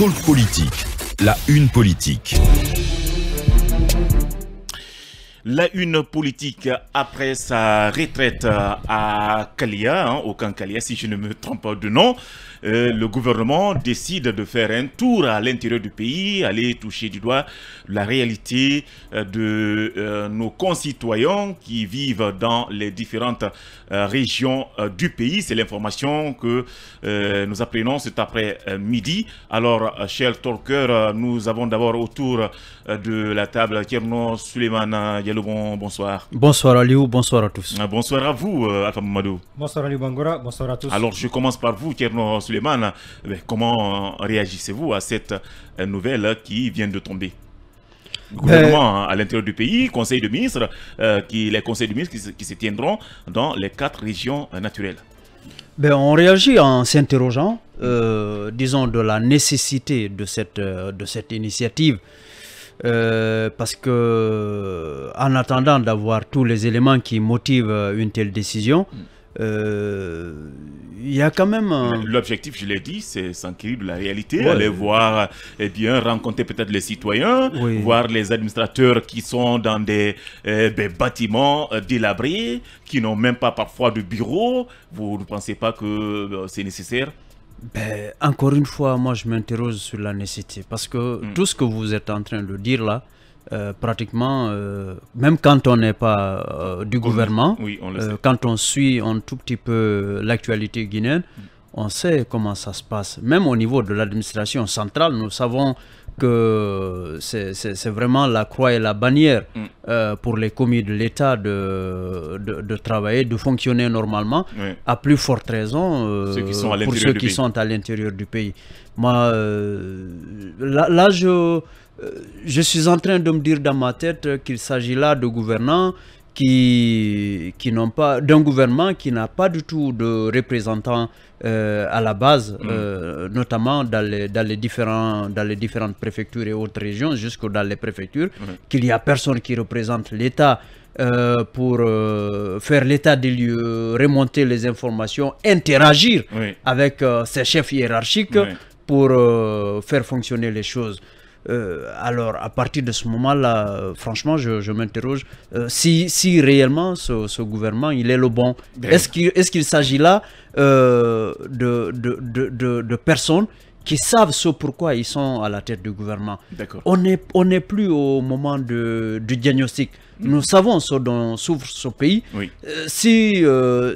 Talk Politique, la une politique. La une politique après sa retraite à Kalia, hein, au camp Kalia, si je ne me trompe pas de nom, euh, le gouvernement décide de faire un tour à l'intérieur du pays, aller toucher du doigt la réalité euh, de euh, nos concitoyens qui vivent dans les différentes régions du pays. C'est l'information que nous apprenons cet après-midi. Alors, chers talker, nous avons d'abord autour de la table Kierno Suleiman bonsoir. Bonsoir Aliou, bonsoir à tous. Ah, bonsoir à vous, euh, Alpha Mamadou. Bonsoir Aliou Bangora, bonsoir à tous. Alors je commence par vous, Tierno Suleiman. Comment euh, réagissez-vous à cette euh, nouvelle qui vient de tomber ben- gouvernement hein, à l'intérieur du pays, conseil de ministre, qui, les conseils de ministres qui, se tiendront dans les quatre régions naturelles. Ben, on réagit en s'interrogeant, disons, de la nécessité de cette, de cette initiative euh, parce que en attendant d'avoir tous les éléments qui motivent euh, une telle décision, mm. euh, il y a quand même l'objectif, je l'ai dit, c'est s'enquérir de la réalité, aller voir, et eh bien rencontrer peut-être les citoyens, voir les administrateurs qui sont dans des, des bâtiments délabrés, qui n'ont même pas parfois de bureau. Vous ne pensez pas que c'est nécessaire ben, encore une fois, moi je m'interroge sur la nécessité parce que hmm. tout ce que vous êtes en train de dire là, euh, pratiquement, euh, même quand on n'est pas euh, du gouvernement, quand on suit un tout petit peu l'actualité guinéenne, hmm. on sait comment ça se passe. Même au niveau de l'administration centrale, nous savons que c'est vraiment la croix et la bannière mm. euh, pour les commis de l'État de, de, travailler, de fonctionner normalement, à plus forte raison pour euh, ceux qui sont à l'intérieur du pays. Moi, euh, là, là, je, je suis en train de me dire dans ma tête qu'il s'agit là de gouvernants qui, qui n'ont pas d'un gouvernement qui n'a pas du tout de représentants euh, à la base, mm. euh, notamment dans les, différentes préfectures et autres régions, jusque dans les préfectures, mm. qu'il n'y a personne qui représente l'État euh, pour faire l'état des lieux, remonter les informations, interagir avec ses chefs hiérarchiques pour faire fonctionner les choses. Euh, alors, à partir de ce moment-là, franchement, je, m'interroge euh, si, si, réellement ce, gouvernement, il est le bon. Ben est-ce qu'il est s'agit là euh, de, de, personnes qui savent ce pourquoi ils sont à la tête du gouvernement On n'est on n'est plus au moment du diagnostic. Hmm. Nous savons ce dont souffre ce pays. Oui. si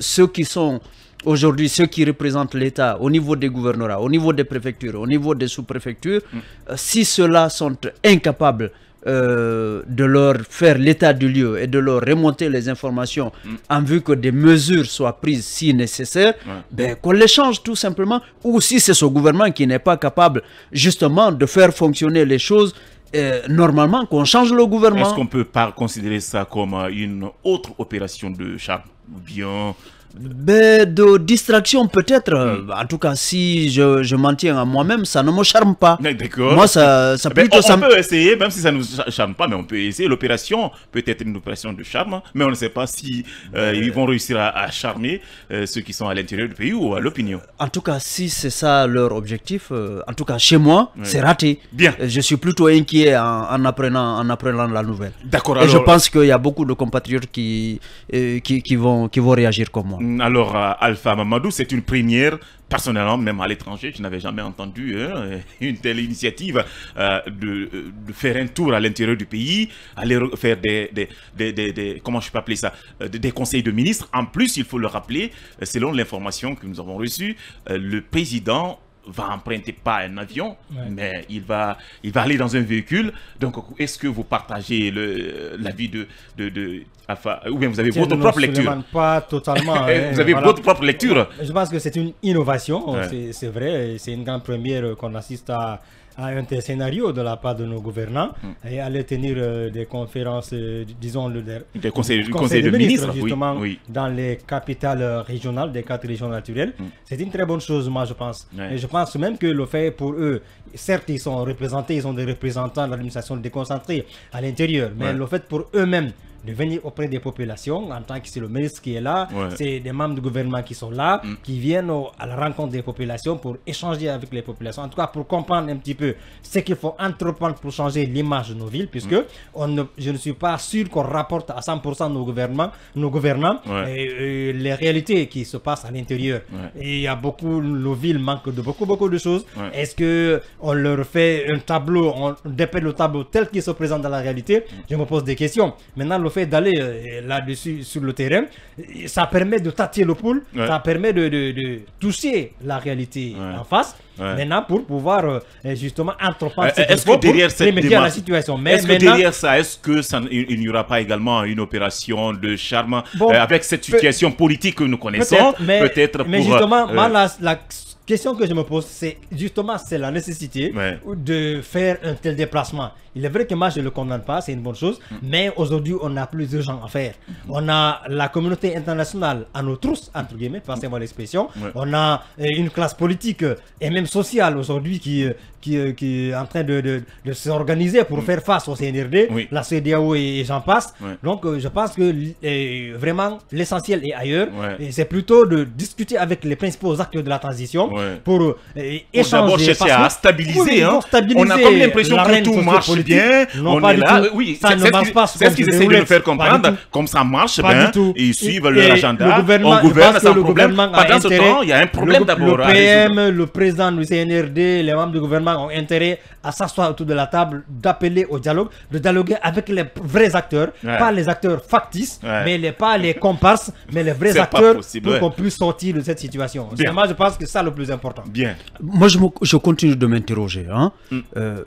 ceux qui sont... Aujourd'hui, ceux qui représentent l'État au niveau des gouvernorats, au niveau des préfectures, au niveau des sous-préfectures, mm. euh, si ceux-là sont incapables euh, de leur faire l'état du lieu et de leur remonter les informations mm. en vue que des mesures soient prises si nécessaire, ben, qu'on les change tout simplement, ou si c'est ce gouvernement qui n'est pas capable justement de faire fonctionner les choses euh, normalement, qu'on change le gouvernement. Est-ce qu'on peut pas considérer ça comme une autre opération de charme bien de distraction peut-être. Hmm. En tout cas, si je, je m'en tiens à moi-même, ça ne me charme pas. Moi, ça, ça plutôt... On, ça... on, peut essayer, même si ça ne nous charme pas, mais on peut essayer. L'opération peut être une opération de charme, mais on ne sait pas si euh, ils vont réussir à, charmer euh, ceux qui sont à l'intérieur du pays ou à l'opinion. En tout cas, si c'est ça leur objectif, euh, en tout cas chez moi, c'est raté. Bien. Je suis plutôt inquiet en, apprenant, en apprenant la nouvelle. D'accord. Et je pense qu'il y a beaucoup de compatriotes qui, qui, qui, vont, qui vont réagir comme moi. Alors, euh, Alpha Mamadou, c'est une première. Personnellement, même à l'étranger, je n'avais jamais entendu euh, une telle initiative euh, de, faire un tour à l'intérieur du pays, aller faire des, comment je peux appeler ça, des, conseils de ministres. En plus, il faut le rappeler, selon l'information que nous avons reçue, le président va emprunter pas un avion, mais il va, il va aller dans un véhicule. Donc, est-ce que vous partagez l'avis de, de, de ou bien vous avez votre propre lecture Pas totalement. Hein, vous avez votre propre lecture. Je pense que c'est une innovation, c'est vrai, c'est une grande première euh, qu'on assiste à à un tel scénario de la part de nos gouvernants hmm. et aller tenir euh, des conférences, euh, disons, le, des conseils, de, ministres, ministre, justement, dans les capitales euh, régionales des quatre régions naturelles. Hmm. C'est une très bonne chose, moi, je pense. Et je pense même que le fait pour eux, certes, ils sont représentés, ils ont des représentants de l'administration déconcentrée à l'intérieur, mais le fait pour eux-mêmes de venir auprès des populations en tant que c'est le ministre qui est là, c'est des membres du gouvernement qui sont là, mm. qui viennent à la rencontre des populations pour échanger avec les populations, en tout cas pour comprendre un petit peu ce qu'il faut entreprendre pour changer l'image de nos villes, puisque mm. on ne, je ne suis pas sûr qu'on rapporte à 100% nos gouvernements, nos gouvernants et, euh, les réalités qui se passent à l'intérieur. Et il y a beaucoup, nos villes manquent de beaucoup, beaucoup de choses. Est-ce que on leur fait un tableau, on dépeint le tableau tel qu'il se présente dans la réalité mm. Je me pose des questions. Maintenant, le d'aller euh, là-dessus sur le terrain, ça permet de tâter le pouls ça permet de, toucher la réalité en face. Maintenant, pour pouvoir euh, euh, justement entreprendre ce que derrière cette la situation. mais ce derrière ça, est-ce que ça, il n'y aura pas également une opération de charme avec cette situation politique que nous connaissons Peut-être pour... Mais justement, la, question que je me pose, c'est justement c'est la nécessité de faire un tel déplacement. Il est vrai que moi je ne le condamne pas, c'est une bonne chose, mm. mais aujourd'hui on a plus de gens à faire. Mm. On a la communauté internationale à nos trousses, entre guillemets, passez-moi l'expression. On a euh, une classe politique euh, et même sociale aujourd'hui qui, euh, qui, est en train de, de, s'organiser pour mm. faire face au CNRD, la CDAO et, j'en passe. Donc je pense que vraiment l'essentiel est ailleurs. c'est plutôt de discuter avec les principaux acteurs de la transition pour, ouais. pour euh, échanger. à stabiliser, hein. On a comme l'impression que tout marche bien. on est là. Oui, ça ne marche pas. C'est ce qu'ils essaient de nous faire comprendre. Comme ça marche, ben, ils suivent leur agenda. On gouverne sans problème. Pendant ce temps, il y a un problème d'abord. Le PM, le président du CNRD, les membres du gouvernement ont intérêt à s'asseoir autour de la table, d'appeler au dialogue, de dialoguer avec les vrais acteurs, pas les acteurs factices, mais les, pas les comparses, mais les vrais acteurs pour qu'on puisse sortir de cette situation. Moi, je pense que ça le plus important. Bien. Moi, je, continue de m'interroger. Hein. Mm. Euh,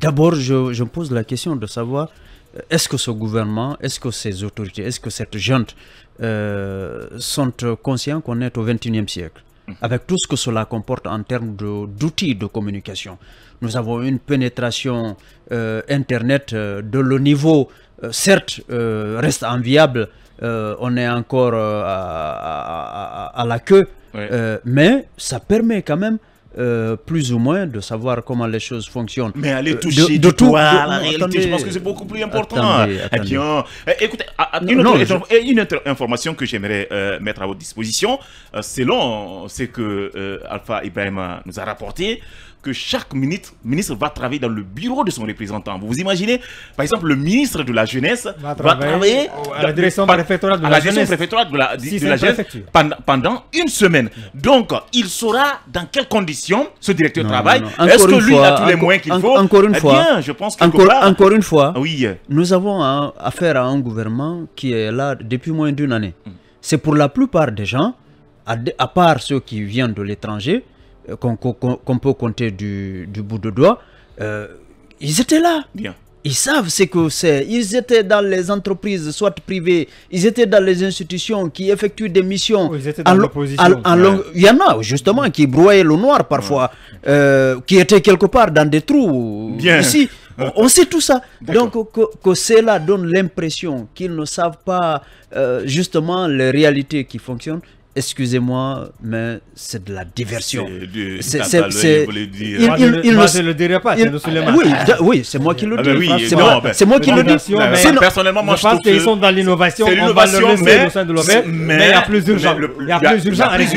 d'abord, je, je, pose la question de savoir euh, est-ce que ce gouvernement, est-ce que ces autorités, est-ce que cette gente euh, sont conscients qu'on est au 21e siècle mm-hmm. avec tout ce que cela comporte en termes d'outils de, communication. Nous avons une pénétration Internet de le niveau, certes, reste enviable, on est encore à, la queue, euh, mais ça permet quand même euh, plus ou moins de savoir comment les choses fonctionnent. Mais aller euh, toucher de, tout, la réalité, je pense que c'est beaucoup plus important. Attendez, écoutez, une autre, information que j'aimerais mettre à votre disposition, selon ce que Alpha Ibrahim nous a rapporté, que chaque ministre, va travailler dans le bureau de son représentant. Vous vous imaginez, par exemple, le ministre de la jeunesse va travailler, à la direction préfectorale de la, jeunesse, pendant, une semaine. Donc, il saura dans quelles conditions ce directeur travaille. Est-ce que lui a tous les moyens qu'il faut Encore une eh fois, je pense encore, encore une fois, oui. nous avons affaire à un gouvernement qui est là depuis moins d'une année. Hmm. C'est pour la plupart des gens, à part ceux qui viennent de l'étranger, euh, qu'on peut compter du, bout de doigt, euh, ils étaient là. Bien. Ils savent ce que c'est. Ils étaient dans les entreprises, soit privées, ils étaient dans les institutions qui effectuent des missions. ils étaient dans l'opposition. Il y en a, justement, qui broyaient le noir parfois, euh, qui étaient quelque part dans des trous. Bien. Ici, on sait tout ça. Donc, que, cela donne l'impression qu'ils ne savent pas justement les réalités qui fonctionnent excusez-moi, mais c'est de la diversion. C'est Moi, je ne le dirait pas, c'est Oui, oui c'est moi qui le ah dis. Ben c'est moi, qui le dis. personnellement, moi, je, pense qu'ils sont dans l'innovation. C'est l'innovation, mais, mais, il y a plus urgent. Il y a plus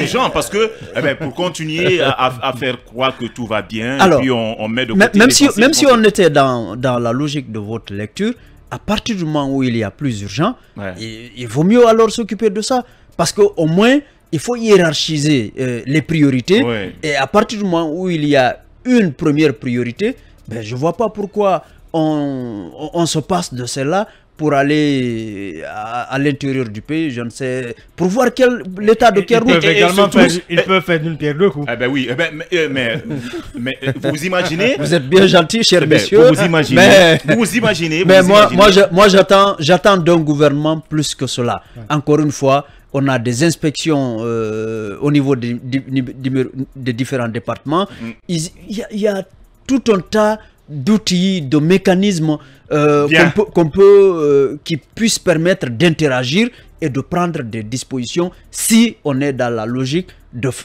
urgent parce que eh ben, pour continuer à, faire croire que tout va bien, puis on, met de côté même si, même si on était dans la logique de votre lecture, à partir du moment où il y a plus urgent, il, vaut mieux alors s'occuper de ça. Parce qu'au moins, il faut hiérarchiser euh, les priorités. Et à partir du moment où il y a une première priorité, ben, je ne vois pas pourquoi on, on se passe de celle-là pour aller euh, à, l'intérieur du pays, je ne sais, pour voir quel l'état de Kerrou. Ils peuvent également faire, ils peuvent faire une pierre deux coups. Eh ben oui, eh ben, mais, euh, mais, euh, vous imaginez. Vous êtes bien gentil, cher eh ben, monsieur. Vous imaginez. Mais, vous imaginez. vous moi, imaginez. moi, j'attends, j'attends d'un gouvernement plus que cela. Encore une fois, on a des inspections au niveau des, de différents départements. Mm. y il y a tout un tas d'outils, de mécanismes euh, qu'on peut, euh, qui puissent permettre d'interagir et de prendre des dispositions si on est dans la logique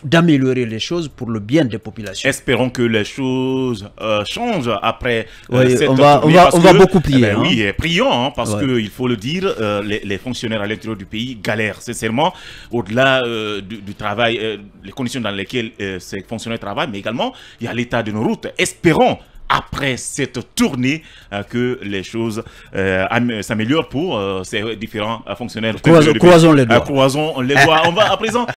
d'améliorer les choses pour le bien des populations. Espérons que les choses euh, changent après cette on on va, beaucoup prier. Eh ben oui, hein. et prions, hein, parce que qu'il faut le dire, les, fonctionnaires à l'intérieur du pays galèrent. Sincèrement, au-delà du, travail, les conditions dans lesquelles ces fonctionnaires travaillent, mais également, il y a l'état de nos routes. Espérons après cette tournée euh, que les choses euh, s'améliorent pour euh, ces différents fonctionnaires. Croisons, les doigts. croisons les doigts. On va à présent